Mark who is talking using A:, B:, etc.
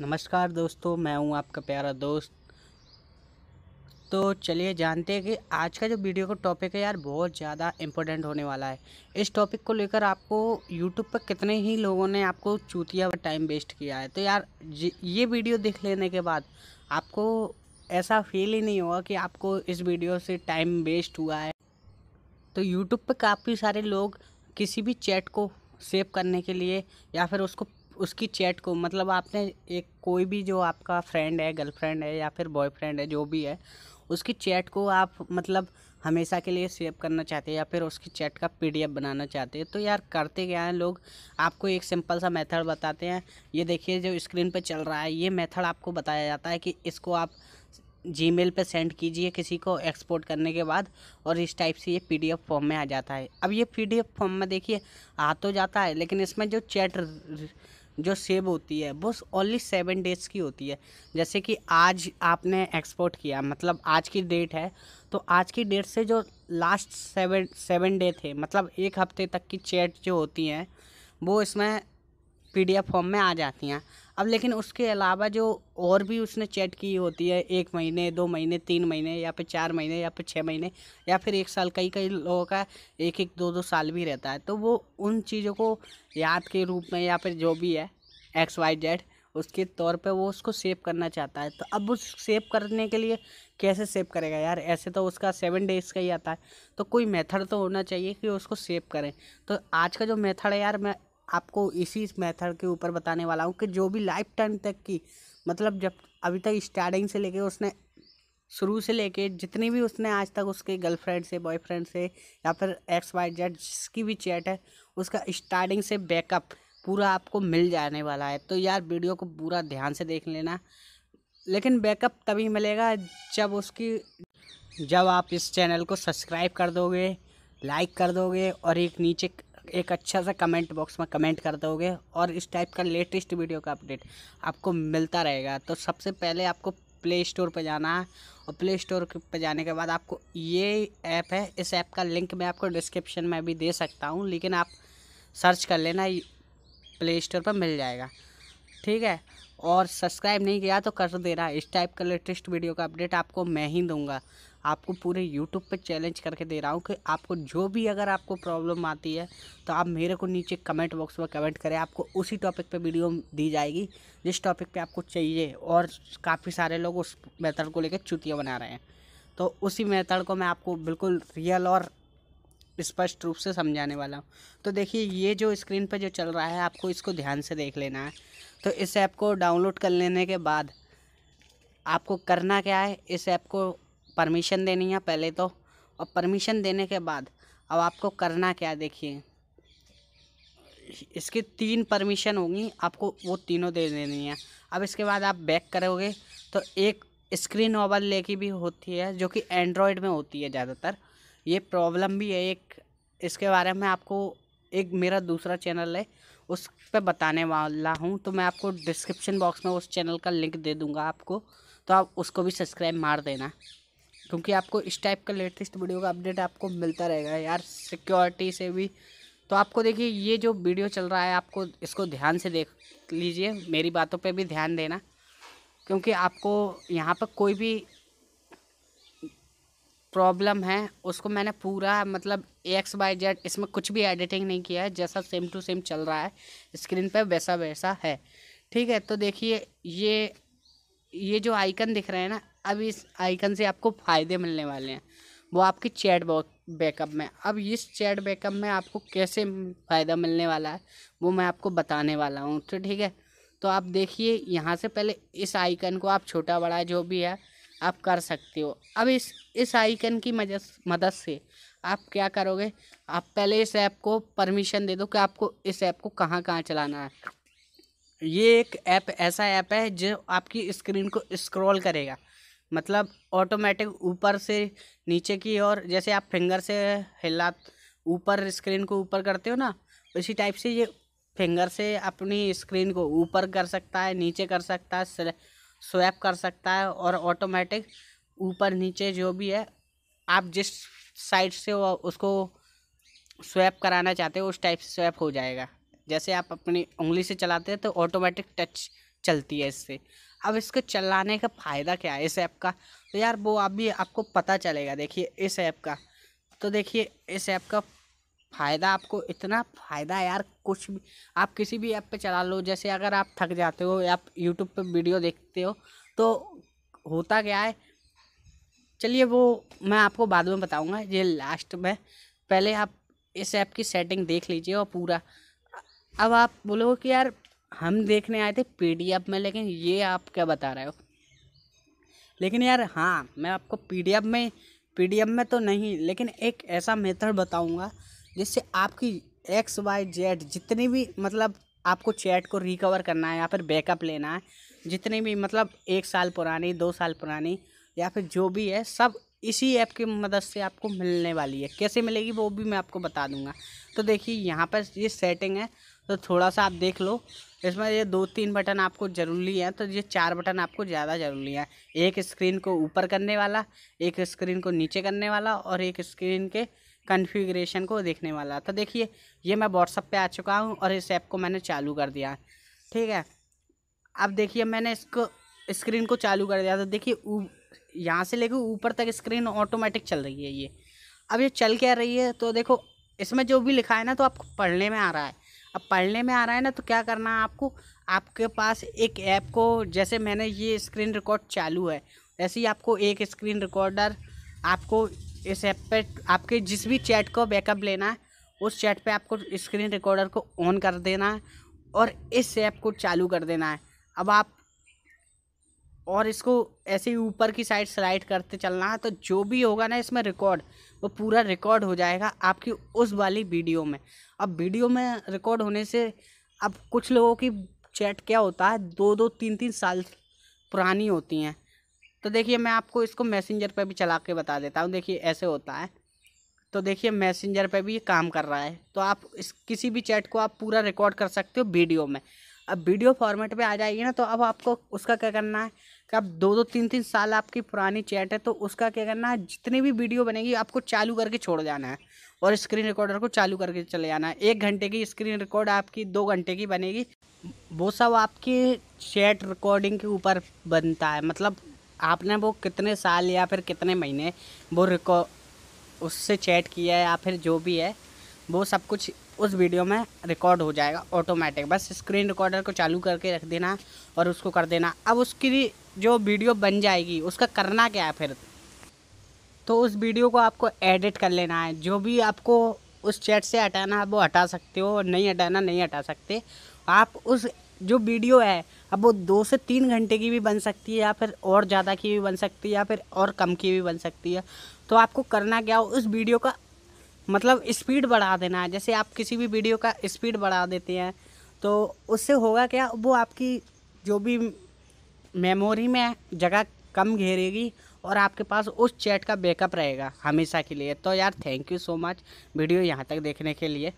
A: नमस्कार दोस्तों मैं हूं आपका प्यारा दोस्त तो चलिए जानते हैं कि आज का जो वीडियो का टॉपिक है यार बहुत ज़्यादा इम्पोर्टेंट होने वाला है इस टॉपिक को लेकर आपको यूट्यूब पर कितने ही लोगों ने आपको चूतिया टाइम वेस्ट किया है तो यार ये वीडियो देख लेने के बाद आपको ऐसा फील ही नहीं होगा कि आपको इस वीडियो से टाइम वेस्ट हुआ है तो यूट्यूब पर काफ़ी सारे लोग किसी भी चैट को सेव करने के लिए या फिर उसको उसकी चैट को मतलब आपने एक कोई भी जो आपका फ्रेंड है गर्लफ्रेंड है या फिर बॉयफ्रेंड है जो भी है उसकी चैट को आप मतलब हमेशा के लिए सेव करना चाहते हैं या फिर उसकी चैट का पीडीएफ बनाना चाहते हैं तो यार करते क्या हैं लोग आपको एक सिंपल सा मेथड बताते हैं ये देखिए जो स्क्रीन पर चल रहा है ये मेथड आपको बताया जाता है कि इसको आप मेल पर सेंड कीजिए किसी को एक्सपोर्ट करने के बाद और इस टाइप से ये पीडीएफ फॉर्म में आ जाता है अब ये पीडीएफ फॉर्म में देखिए आ तो जाता है लेकिन इसमें जो चैट जो सेब होती है वो ओनली सेवन डेज़ की होती है जैसे कि आज आपने एक्सपोर्ट किया मतलब आज की डेट है तो आज की डेट से जो लास्ट सेवन सेवन डे थे मतलब एक हफ्ते तक की चैट जो होती हैं वो इसमें पीडीएफ फॉर्म में आ जाती हैं अब लेकिन उसके अलावा जो और भी उसने चैट की होती है एक महीने दो महीने तीन महीने या फिर चार महीने या फिर छः महीने या फिर एक साल कई कई लोगों का एक एक दो दो साल भी रहता है तो वो उन चीज़ों को याद के रूप में या फिर जो भी है एक्स वाई जेड उसके तौर पे वो उसको सेव करना चाहता है तो अब उस सेव करने के लिए कैसे सेव करेगा यार ऐसे तो उसका सेवन डेज़ का ही आता है तो कोई मेथड तो होना चाहिए कि उसको सेव करें तो आज का जो मेथड है यार मैं आपको इसी मेथड के ऊपर बताने वाला हूँ कि जो भी लाइफ टाइम तक की मतलब जब अभी तक स्टार्टिंग से लेके उसने शुरू से लेके जितनी भी उसने आज तक उसके गर्लफ्रेंड से बॉयफ्रेंड से या फिर एक्स वाई जेड जिसकी भी चैट है उसका स्टार्टिंग से बैकअप पूरा आपको मिल जाने वाला है तो यार वीडियो को पूरा ध्यान से देख लेना लेकिन बैकअप तभी मिलेगा जब उसकी जब आप इस चैनल को सब्सक्राइब कर दोगे लाइक कर दोगे और एक नीचे एक अच्छा सा कमेंट बॉक्स में कमेंट कर दोगे और इस टाइप का लेटेस्ट वीडियो का अपडेट आपको मिलता रहेगा तो सबसे पहले आपको प्ले स्टोर पर जाना है और प्ले स्टोर पर जाने के बाद आपको ये ऐप है इस ऐप का लिंक मैं आपको डिस्क्रिप्शन में भी दे सकता हूँ लेकिन आप सर्च कर लेना प्ले स्टोर पर मिल जाएगा ठीक है और सब्सक्राइब नहीं किया तो कर देना इस टाइप का लेटेस्ट वीडियो का अपडेट आपको मैं ही दूंगा आपको पूरे यूट्यूब पे चैलेंज करके दे रहा हूँ कि आपको जो भी अगर आपको प्रॉब्लम आती है तो आप मेरे को नीचे कमेंट बॉक्स में कमेंट करें आपको उसी टॉपिक पे वीडियो दी जाएगी जिस टॉपिक पे आपको चाहिए और काफ़ी सारे लोग उस मेथड को लेकर चुतियाँ बना रहे हैं तो उसी मेथड को मैं आपको बिल्कुल रियल और स्पष्ट रूप से समझाने वाला हूँ तो देखिए ये जो स्क्रीन पर जो चल रहा है आपको इसको ध्यान से देख लेना है तो इस ऐप को डाउनलोड कर लेने के बाद आपको करना क्या है इस ऐप को परमिशन देनी है पहले तो और परमिशन देने के बाद अब आपको करना क्या देखिए इसकी तीन परमिशन होंगी आपको वो तीनों दे देनी है अब इसके बाद आप बैक करोगे तो एक स्क्रीन ओवर ले की भी होती है जो कि एंड्रॉयड में होती है ज़्यादातर ये प्रॉब्लम भी है एक इसके बारे में आपको एक मेरा दूसरा चैनल है उस पर बताने वाला हूँ तो मैं आपको डिस्क्रिप्शन बॉक्स में उस चैनल का लिंक दे दूँगा आपको तो आप उसको भी सब्सक्राइब मार देना क्योंकि आपको इस टाइप का लेटेस्ट वीडियो का अपडेट आपको मिलता रहेगा यार सिक्योरिटी से भी तो आपको देखिए ये जो वीडियो चल रहा है आपको इसको ध्यान से देख लीजिए मेरी बातों पे भी ध्यान देना क्योंकि आपको यहाँ पर कोई भी प्रॉब्लम है उसको मैंने पूरा मतलब एक्स बाई जेड इसमें कुछ भी एडिटिंग नहीं किया है जैसा सेम टू सेम चल रहा है स्क्रीन पर वैसा वैसा है ठीक है तो देखिए ये ये जो आइकन दिख रहे हैं ना अब इस आइकन से आपको फ़ायदे मिलने वाले हैं वो आपके चैट बैकअप में अब इस चैट बैकअप में आपको कैसे फ़ायदा मिलने वाला है वो मैं आपको बताने वाला हूँ तो ठीक है तो आप देखिए यहाँ से पहले इस आइकन को आप छोटा बड़ा जो भी है आप कर सकते हो अब इस इस आइकन की मदद मदद से आप क्या करोगे आप पहले इस ऐप को परमिशन दे दो कि आपको इस ऐप को कहाँ कहाँ चलाना है ये एक ऐप ऐसा ऐप है जो आपकी स्क्रीन को स्क्रॉल करेगा मतलब ऑटोमेटिक ऊपर से नीचे की ओर जैसे आप फिंगर से हिला ऊपर स्क्रीन को ऊपर करते हो ना उसी टाइप से ये फिंगर से अपनी स्क्रीन को ऊपर कर सकता है नीचे कर सकता है स्वैप कर सकता है और ऑटोमेटिक ऊपर नीचे जो भी है आप जिस साइड से उसको स्वैप कराना चाहते हो उस टाइप से स्वैप हो जाएगा जैसे आप अपनी उंगली से चलाते हैं तो ऑटोमेटिक टच चलती है इससे अब इसको चलाने का फ़ायदा क्या है इस ऐप का तो यार वो आप भी आपको पता चलेगा देखिए इस ऐप का तो देखिए इस ऐप का फ़ायदा आपको इतना फ़ायदा यार कुछ भी आप किसी भी ऐप पे चला लो जैसे अगर आप थक जाते हो या आप यूट्यूब पे वीडियो देखते हो तो होता क्या है चलिए वो मैं आपको बाद में बताऊँगा ये लास्ट में पहले आप इस ऐप की सेटिंग देख लीजिए और पूरा अब आप बोलोगे कि यार हम देखने आए थे पीडीएफ में लेकिन ये आप क्या बता रहे हो लेकिन यार हाँ मैं आपको पीडीएफ में पीडीएफ में तो नहीं लेकिन एक ऐसा मेथड बताऊंगा जिससे आपकी एक्स वाई जेड जितनी भी मतलब आपको चैट को रिकवर करना है या फिर बैकअप लेना है जितनी भी मतलब एक साल पुरानी दो साल पुरानी या फिर जो भी है सब इसी ऐप की मदद से आपको मिलने वाली है कैसे मिलेगी वो भी मैं आपको बता दूंगा तो देखिए यहाँ पर ये सेटिंग है तो थोड़ा सा आप देख लो इसमें ये दो तीन बटन आपको ज़रूरी है तो ये चार बटन आपको ज़्यादा ज़रूरी है एक स्क्रीन को ऊपर करने वाला एक स्क्रीन को नीचे करने वाला और एक स्क्रीन के कन्फिग्रेशन को देखने वाला तो देखिए ये मैं व्हाट्सअप पे आ चुका हूँ और इस ऐप को मैंने चालू कर दिया ठीक है अब देखिए मैंने इसको स्क्रीन को चालू कर दिया तो देखिए यहाँ से लेकर ऊपर तक स्क्रीन ऑटोमेटिक चल रही है ये अब ये चल क्या रही है तो देखो इसमें जो भी लिखा है ना तो आपको पढ़ने में आ रहा है अब पढ़ने में आ रहा है ना तो क्या करना है आपको आपके पास एक ऐप को जैसे मैंने ये स्क्रीन रिकॉर्ड चालू है ऐसे ही आपको एक स्क्रीन रिकॉर्डर आपको इस ऐप पे आपके जिस भी चैट को बैकअप लेना है उस चैट पे आपको स्क्रीन रिकॉर्डर को ऑन कर देना है और इस ऐप को चालू कर देना है अब आप और इसको ऐसे ही ऊपर की साइड स्लाइड करते चलना है तो जो भी होगा ना इसमें रिकॉर्ड वो पूरा रिकॉर्ड हो जाएगा आपकी उस वाली वीडियो में अब वीडियो में रिकॉर्ड होने से अब कुछ लोगों की चैट क्या होता है दो दो तीन तीन साल पुरानी होती हैं तो देखिए मैं आपको इसको मैसेंजर पर भी चला के बता देता हूँ देखिए ऐसे होता है तो देखिए मैसेंजर पर भी ये काम कर रहा है तो आप इस किसी भी चैट को आप पूरा रिकॉर्ड कर सकते हो वीडियो में अब वीडियो फॉर्मेट पे आ जाएगी ना तो अब आपको उसका क्या करना है कि आप दो दो तीन तीन साल आपकी पुरानी चैट है तो उसका क्या करना है जितनी भी वीडियो बनेगी आपको चालू करके छोड़ जाना है और स्क्रीन रिकॉर्डर को चालू करके चले जाना है एक घंटे की स्क्रीन रिकॉर्ड आपकी दो घंटे की बनेगी वो सब आपकी चैट रिकॉर्डिंग के ऊपर बनता है मतलब आपने वो कितने साल या फिर कितने महीने वो रिकॉर्ड उससे चैट किया है या फिर जो भी है वो सब कुछ उस वीडियो में रिकॉर्ड हो जाएगा ऑटोमेटिक बस स्क्रीन रिकॉर्डर को चालू करके रख देना और उसको कर देना अब उसकी जो वीडियो बन जाएगी उसका करना क्या है फिर तो उस वीडियो को आपको एडिट कर लेना है जो भी आपको उस चैट से हटाना है वो हटा सकते हो और नहीं हटाना नहीं हटा सकते आप उस जो वीडियो है अब वो दो से तीन घंटे की भी बन सकती है या फिर और ज़्यादा की भी बन सकती है या फिर और कम की भी बन सकती है तो आपको करना क्या हो उस वीडियो का मतलब स्पीड बढ़ा देना है जैसे आप किसी भी वीडियो का स्पीड बढ़ा देते हैं तो उससे होगा क्या वो आपकी जो भी मेमोरी में जगह कम घेरेगी और आपके पास उस चैट का बैकअप रहेगा हमेशा के लिए तो यार thank you so much video यहाँ तक देखने के लिए